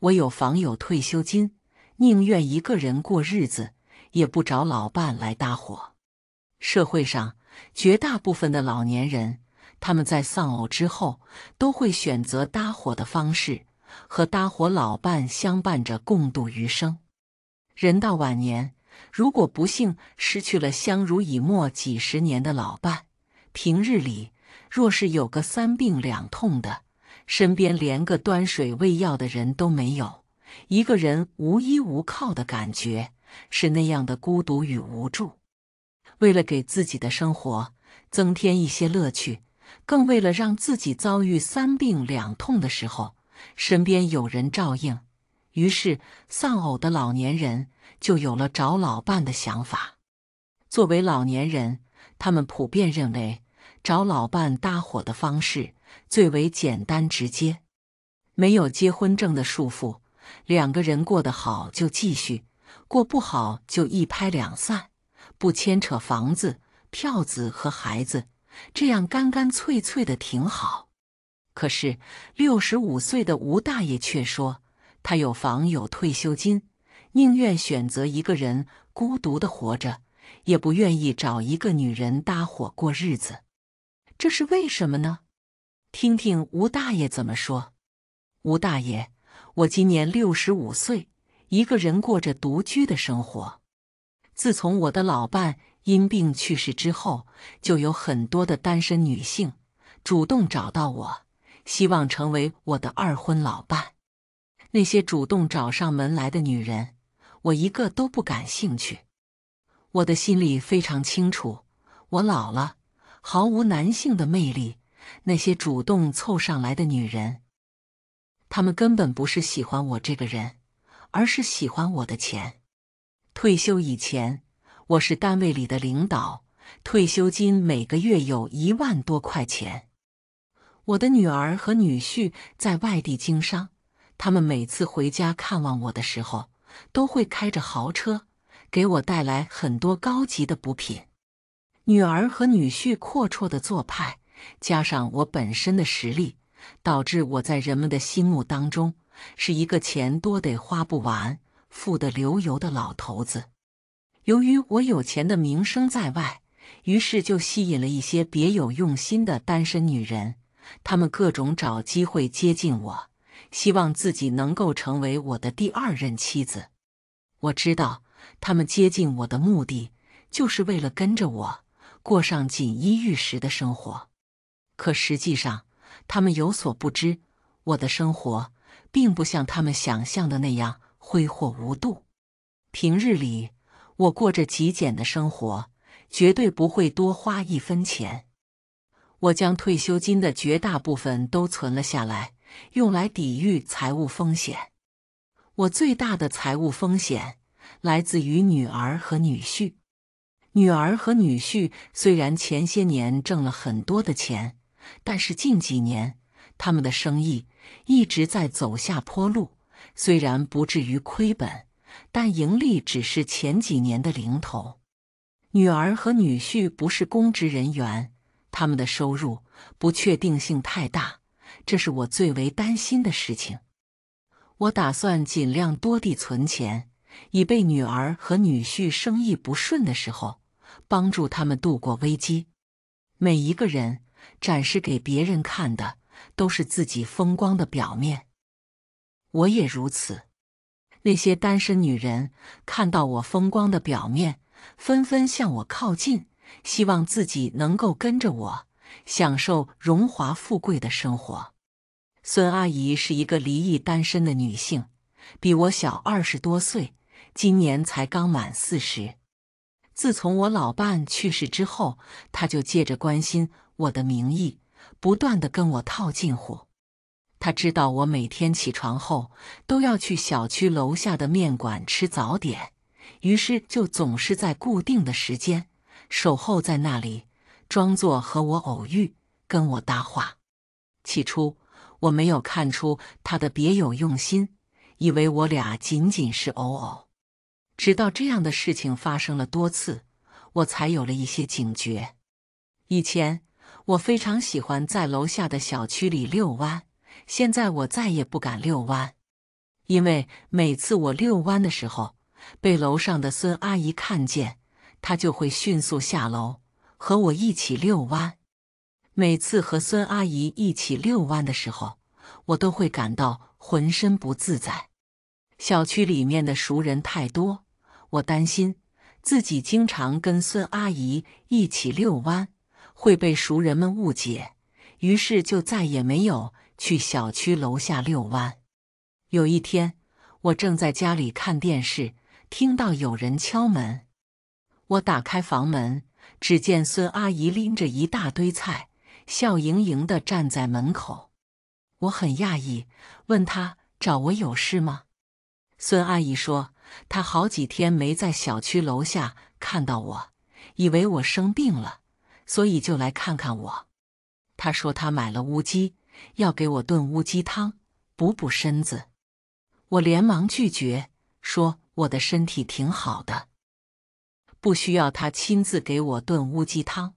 我有房有退休金，宁愿一个人过日子，也不找老伴来搭伙。社会上绝大部分的老年人。他们在丧偶之后，都会选择搭伙的方式，和搭伙老伴相伴着共度余生。人到晚年，如果不幸失去了相濡以沫几十年的老伴，平日里若是有个三病两痛的，身边连个端水喂药的人都没有，一个人无依无靠的感觉是那样的孤独与无助。为了给自己的生活增添一些乐趣。更为了让自己遭遇三病两痛的时候，身边有人照应，于是丧偶的老年人就有了找老伴的想法。作为老年人，他们普遍认为，找老伴搭伙的方式最为简单直接，没有结婚证的束缚，两个人过得好就继续，过不好就一拍两散，不牵扯房子、票子和孩子。这样干干脆脆的挺好，可是六十五岁的吴大爷却说，他有房有退休金，宁愿选择一个人孤独的活着，也不愿意找一个女人搭伙过日子。这是为什么呢？听听吴大爷怎么说。吴大爷，我今年六十五岁，一个人过着独居的生活。自从我的老伴……因病去世之后，就有很多的单身女性主动找到我，希望成为我的二婚老伴。那些主动找上门来的女人，我一个都不感兴趣。我的心里非常清楚，我老了，毫无男性的魅力。那些主动凑上来的女人，她们根本不是喜欢我这个人，而是喜欢我的钱。退休以前。我是单位里的领导，退休金每个月有一万多块钱。我的女儿和女婿在外地经商，他们每次回家看望我的时候，都会开着豪车，给我带来很多高级的补品。女儿和女婿阔绰的做派，加上我本身的实力，导致我在人们的心目当中是一个钱多得花不完、富得流油的老头子。由于我有钱的名声在外，于是就吸引了一些别有用心的单身女人。她们各种找机会接近我，希望自己能够成为我的第二任妻子。我知道她们接近我的目的，就是为了跟着我过上锦衣玉食的生活。可实际上，她们有所不知，我的生活并不像她们想象的那样挥霍无度。平日里，我过着极简的生活，绝对不会多花一分钱。我将退休金的绝大部分都存了下来，用来抵御财务风险。我最大的财务风险来自于女儿和女婿。女儿和女婿虽然前些年挣了很多的钱，但是近几年他们的生意一直在走下坡路，虽然不至于亏本。但盈利只是前几年的零头。女儿和女婿不是公职人员，他们的收入不确定性太大，这是我最为担心的事情。我打算尽量多地存钱，以备女儿和女婿生意不顺的时候，帮助他们度过危机。每一个人展示给别人看的都是自己风光的表面，我也如此。那些单身女人看到我风光的表面，纷纷向我靠近，希望自己能够跟着我，享受荣华富贵的生活。孙阿姨是一个离异单身的女性，比我小二十多岁，今年才刚满四十。自从我老伴去世之后，她就借着关心我的名义，不断的跟我套近乎。他知道我每天起床后都要去小区楼下的面馆吃早点，于是就总是在固定的时间守候在那里，装作和我偶遇，跟我搭话。起初我没有看出他的别有用心，以为我俩仅仅是偶偶。直到这样的事情发生了多次，我才有了一些警觉。以前我非常喜欢在楼下的小区里遛弯。现在我再也不敢遛弯，因为每次我遛弯的时候，被楼上的孙阿姨看见，她就会迅速下楼和我一起遛弯。每次和孙阿姨一起遛弯的时候，我都会感到浑身不自在。小区里面的熟人太多，我担心自己经常跟孙阿姨一起遛弯会被熟人们误解，于是就再也没有。去小区楼下遛弯。有一天，我正在家里看电视，听到有人敲门。我打开房门，只见孙阿姨拎着一大堆菜，笑盈盈的站在门口。我很讶异，问她找我有事吗？孙阿姨说，她好几天没在小区楼下看到我，以为我生病了，所以就来看看我。她说她买了乌鸡。要给我炖乌鸡汤，补补身子。我连忙拒绝，说我的身体挺好的，不需要他亲自给我炖乌鸡汤。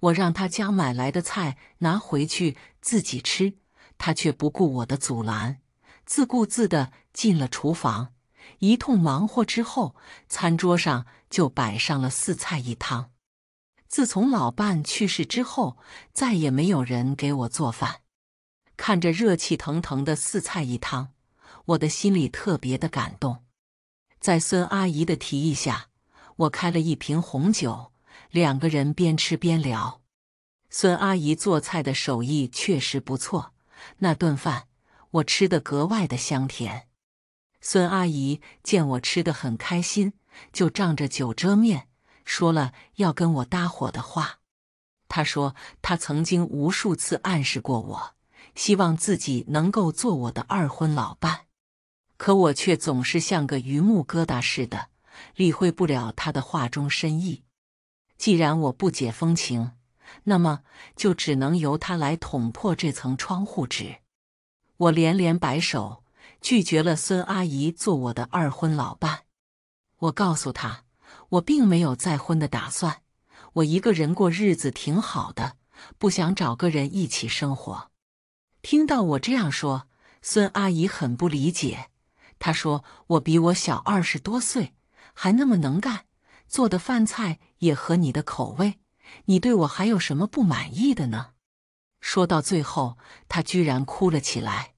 我让他将买来的菜拿回去自己吃，他却不顾我的阻拦，自顾自的进了厨房。一通忙活之后，餐桌上就摆上了四菜一汤。自从老伴去世之后，再也没有人给我做饭。看着热气腾腾的四菜一汤，我的心里特别的感动。在孙阿姨的提议下，我开了一瓶红酒，两个人边吃边聊。孙阿姨做菜的手艺确实不错，那顿饭我吃得格外的香甜。孙阿姨见我吃得很开心，就仗着酒遮面，说了要跟我搭伙的话。她说她曾经无数次暗示过我。希望自己能够做我的二婚老伴，可我却总是像个榆木疙瘩似的，理会不了他的话中深意。既然我不解风情，那么就只能由他来捅破这层窗户纸。我连连摆手，拒绝了孙阿姨做我的二婚老伴。我告诉他，我并没有再婚的打算，我一个人过日子挺好的，不想找个人一起生活。听到我这样说，孙阿姨很不理解。她说：“我比我小二十多岁，还那么能干，做的饭菜也合你的口味。你对我还有什么不满意的呢？”说到最后，她居然哭了起来。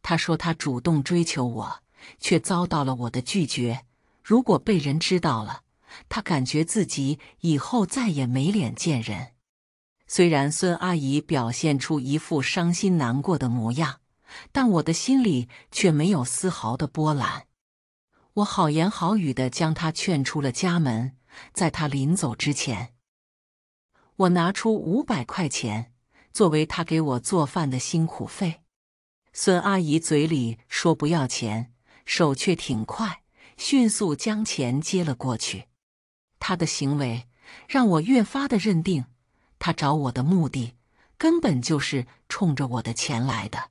她说：“她主动追求我，却遭到了我的拒绝。如果被人知道了，她感觉自己以后再也没脸见人。”虽然孙阿姨表现出一副伤心难过的模样，但我的心里却没有丝毫的波澜。我好言好语的将她劝出了家门，在她临走之前，我拿出五百块钱作为她给我做饭的辛苦费。孙阿姨嘴里说不要钱，手却挺快，迅速将钱接了过去。她的行为让我越发的认定。他找我的目的，根本就是冲着我的钱来的。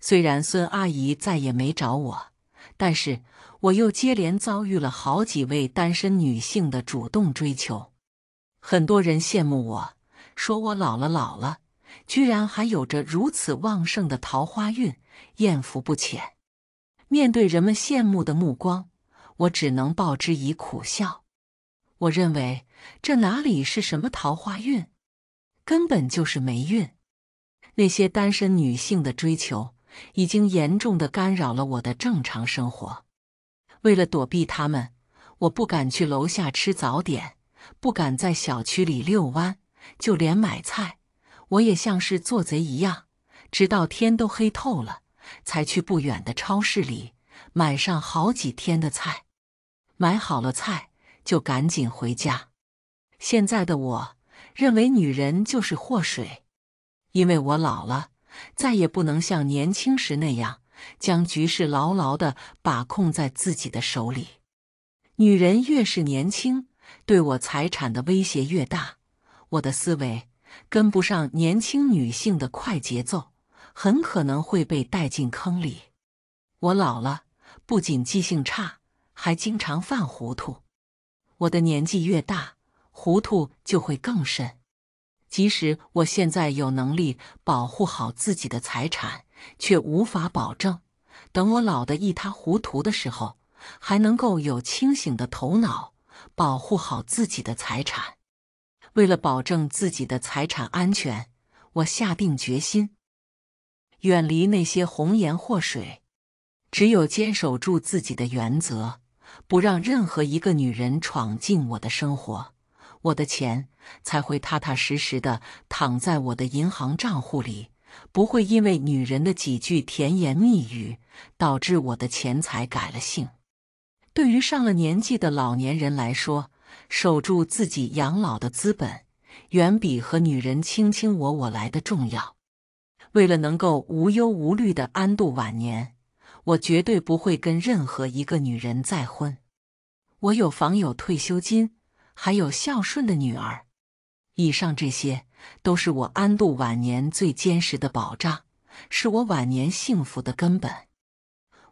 虽然孙阿姨再也没找我，但是我又接连遭遇了好几位单身女性的主动追求。很多人羡慕我，说我老了老了，居然还有着如此旺盛的桃花运，艳福不浅。面对人们羡慕的目光，我只能报之以苦笑。我认为这哪里是什么桃花运？根本就是霉运。那些单身女性的追求已经严重的干扰了我的正常生活。为了躲避他们，我不敢去楼下吃早点，不敢在小区里遛弯，就连买菜，我也像是做贼一样。直到天都黑透了，才去不远的超市里买上好几天的菜。买好了菜，就赶紧回家。现在的我。认为女人就是祸水，因为我老了，再也不能像年轻时那样将局势牢牢的把控在自己的手里。女人越是年轻，对我财产的威胁越大。我的思维跟不上年轻女性的快节奏，很可能会被带进坑里。我老了，不仅记性差，还经常犯糊涂。我的年纪越大。糊涂就会更甚。即使我现在有能力保护好自己的财产，却无法保证，等我老得一塌糊涂的时候，还能够有清醒的头脑保护好自己的财产。为了保证自己的财产安全，我下定决心远离那些红颜祸水。只有坚守住自己的原则，不让任何一个女人闯进我的生活。我的钱才会踏踏实实的躺在我的银行账户里，不会因为女人的几句甜言蜜语导致我的钱财改了姓。对于上了年纪的老年人来说，守住自己养老的资本，远比和女人卿卿我我来的重要。为了能够无忧无虑的安度晚年，我绝对不会跟任何一个女人再婚。我有房，有退休金。还有孝顺的女儿，以上这些都是我安度晚年最坚实的保障，是我晚年幸福的根本。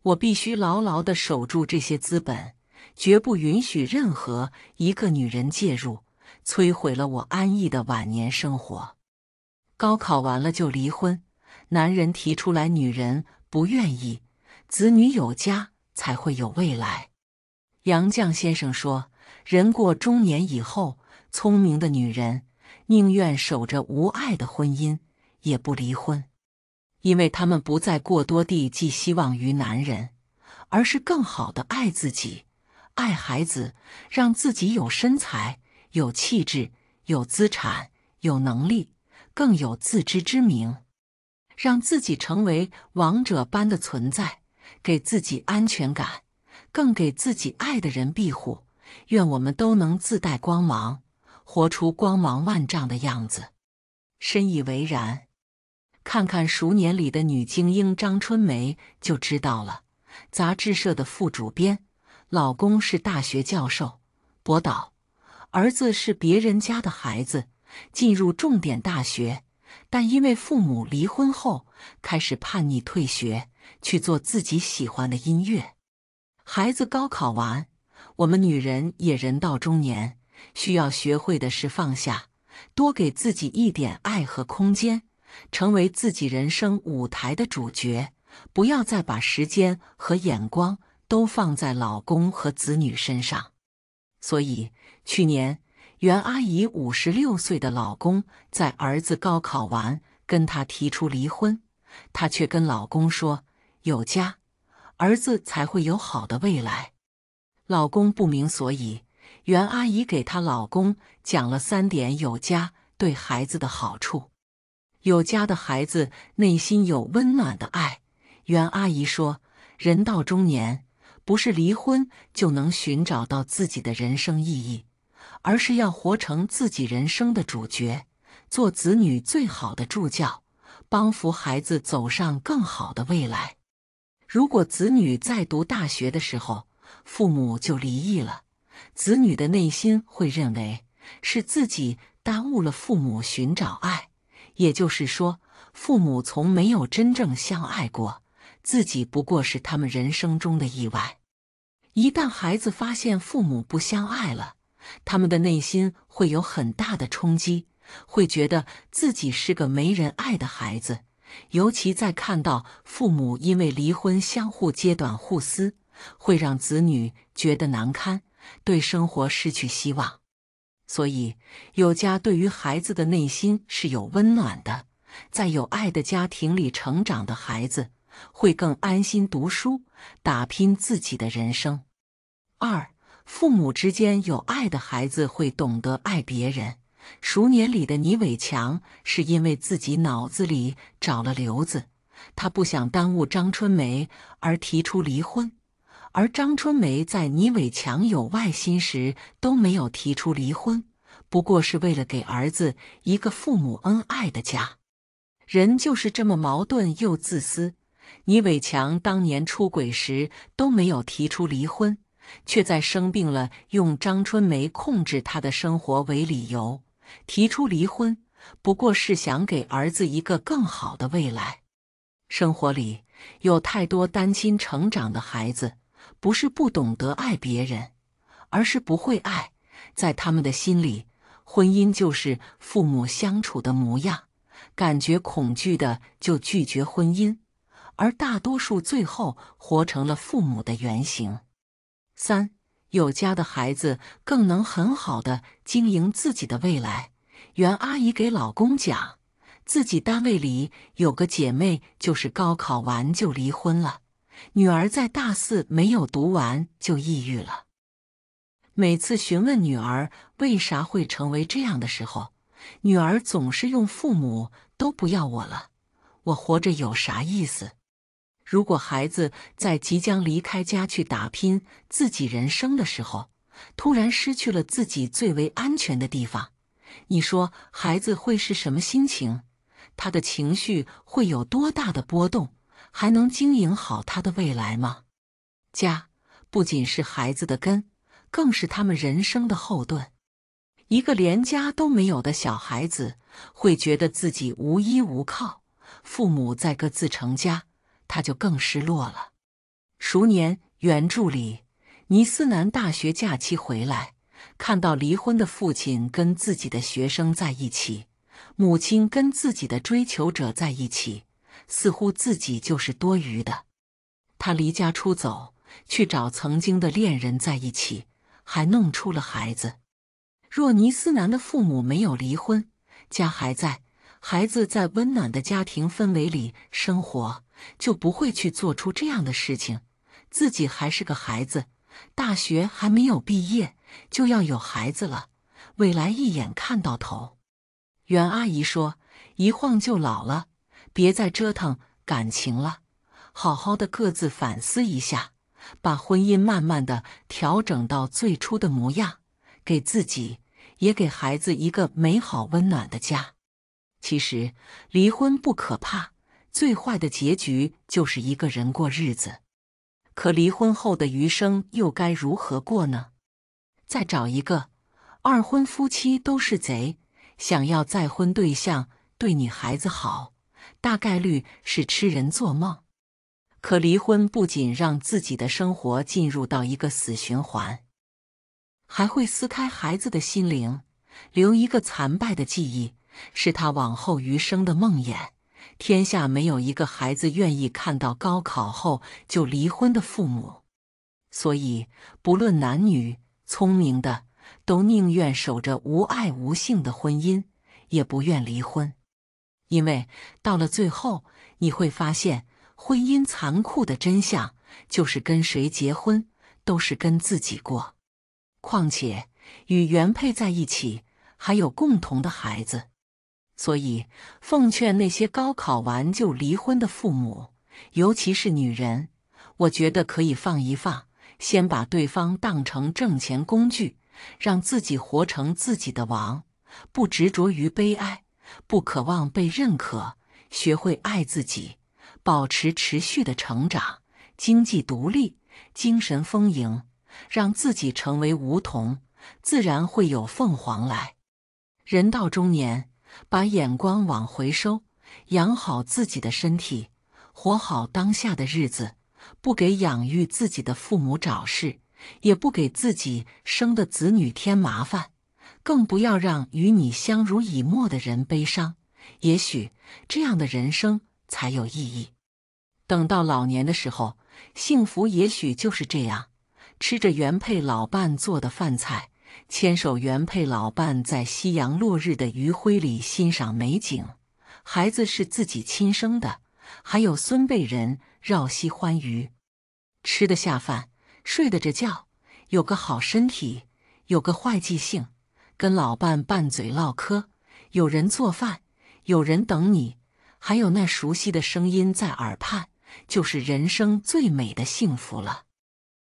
我必须牢牢的守住这些资本，绝不允许任何一个女人介入，摧毁了我安逸的晚年生活。高考完了就离婚，男人提出来，女人不愿意。子女有家才会有未来。杨绛先生说。人过中年以后，聪明的女人宁愿守着无爱的婚姻，也不离婚，因为她们不再过多地寄希望于男人，而是更好地爱自己、爱孩子，让自己有身材、有气质、有资产、有能力，更有自知之明，让自己成为王者般的存在，给自己安全感，更给自己爱的人庇护。愿我们都能自带光芒，活出光芒万丈的样子。深以为然。看看《熟年》里的女精英张春梅就知道了。杂志社的副主编，老公是大学教授、博导，儿子是别人家的孩子，进入重点大学，但因为父母离婚后，开始叛逆退学，去做自己喜欢的音乐。孩子高考完。我们女人也人到中年，需要学会的是放下，多给自己一点爱和空间，成为自己人生舞台的主角，不要再把时间和眼光都放在老公和子女身上。所以，去年袁阿姨五十六岁的老公在儿子高考完跟她提出离婚，她却跟老公说：“有家，儿子才会有好的未来。”老公不明所以，袁阿姨给她老公讲了三点有家对孩子的好处：有家的孩子内心有温暖的爱。袁阿姨说，人到中年，不是离婚就能寻找到自己的人生意义，而是要活成自己人生的主角，做子女最好的助教，帮扶孩子走上更好的未来。如果子女在读大学的时候，父母就离异了，子女的内心会认为是自己耽误了父母寻找爱，也就是说，父母从没有真正相爱过，自己不过是他们人生中的意外。一旦孩子发现父母不相爱了，他们的内心会有很大的冲击，会觉得自己是个没人爱的孩子，尤其在看到父母因为离婚相互揭短、互撕。会让子女觉得难堪，对生活失去希望。所以，有家对于孩子的内心是有温暖的。在有爱的家庭里成长的孩子，会更安心读书、打拼自己的人生。二，父母之间有爱的孩子会懂得爱别人。《熟年》里的倪伟强是因为自己脑子里长了瘤子，他不想耽误张春梅而提出离婚。而张春梅在倪伟强有外心时都没有提出离婚，不过是为了给儿子一个父母恩爱的家。人就是这么矛盾又自私。倪伟强当年出轨时都没有提出离婚，却在生病了，用张春梅控制他的生活为理由提出离婚，不过是想给儿子一个更好的未来。生活里有太多担心成长的孩子。不是不懂得爱别人，而是不会爱。在他们的心里，婚姻就是父母相处的模样，感觉恐惧的就拒绝婚姻，而大多数最后活成了父母的原型。三有家的孩子更能很好的经营自己的未来。袁阿姨给老公讲，自己单位里有个姐妹就是高考完就离婚了。女儿在大四没有读完就抑郁了。每次询问女儿为啥会成为这样的时候，女儿总是用“父母都不要我了，我活着有啥意思？”如果孩子在即将离开家去打拼自己人生的时候，突然失去了自己最为安全的地方，你说孩子会是什么心情？他的情绪会有多大的波动？还能经营好他的未来吗？家不仅是孩子的根，更是他们人生的后盾。一个连家都没有的小孩子会觉得自己无依无靠，父母再各自成家，他就更失落了。《熟年》原著里，尼斯南大学假期回来，看到离婚的父亲跟自己的学生在一起，母亲跟自己的追求者在一起。似乎自己就是多余的。他离家出走，去找曾经的恋人在一起，还弄出了孩子。若尼斯南的父母没有离婚，家还在，孩子在温暖的家庭氛围里生活，就不会去做出这样的事情。自己还是个孩子，大学还没有毕业，就要有孩子了，未来一眼看到头。袁阿姨说：“一晃就老了。”别再折腾感情了，好好的各自反思一下，把婚姻慢慢的调整到最初的模样，给自己也给孩子一个美好温暖的家。其实离婚不可怕，最坏的结局就是一个人过日子。可离婚后的余生又该如何过呢？再找一个，二婚夫妻都是贼，想要再婚对象对你孩子好。大概率是痴人做梦，可离婚不仅让自己的生活进入到一个死循环，还会撕开孩子的心灵，留一个残败的记忆，是他往后余生的梦魇。天下没有一个孩子愿意看到高考后就离婚的父母，所以不论男女，聪明的都宁愿守着无爱无性的婚姻，也不愿离婚。因为到了最后，你会发现婚姻残酷的真相就是跟谁结婚都是跟自己过。况且与原配在一起还有共同的孩子，所以奉劝那些高考完就离婚的父母，尤其是女人，我觉得可以放一放，先把对方当成挣钱工具，让自己活成自己的王，不执着于悲哀。不渴望被认可，学会爱自己，保持持续的成长，经济独立，精神丰盈，让自己成为梧桐，自然会有凤凰来。人到中年，把眼光往回收，养好自己的身体，活好当下的日子，不给养育自己的父母找事，也不给自己生的子女添麻烦。更不要让与你相濡以沫的人悲伤，也许这样的人生才有意义。等到老年的时候，幸福也许就是这样：吃着原配老伴做的饭菜，牵手原配老伴在夕阳落日的余晖里欣赏美景。孩子是自己亲生的，还有孙辈人绕膝欢愉，吃得下饭，睡得着觉，有个好身体，有个坏记性。跟老伴拌嘴唠嗑，有人做饭，有人等你，还有那熟悉的声音在耳畔，就是人生最美的幸福了。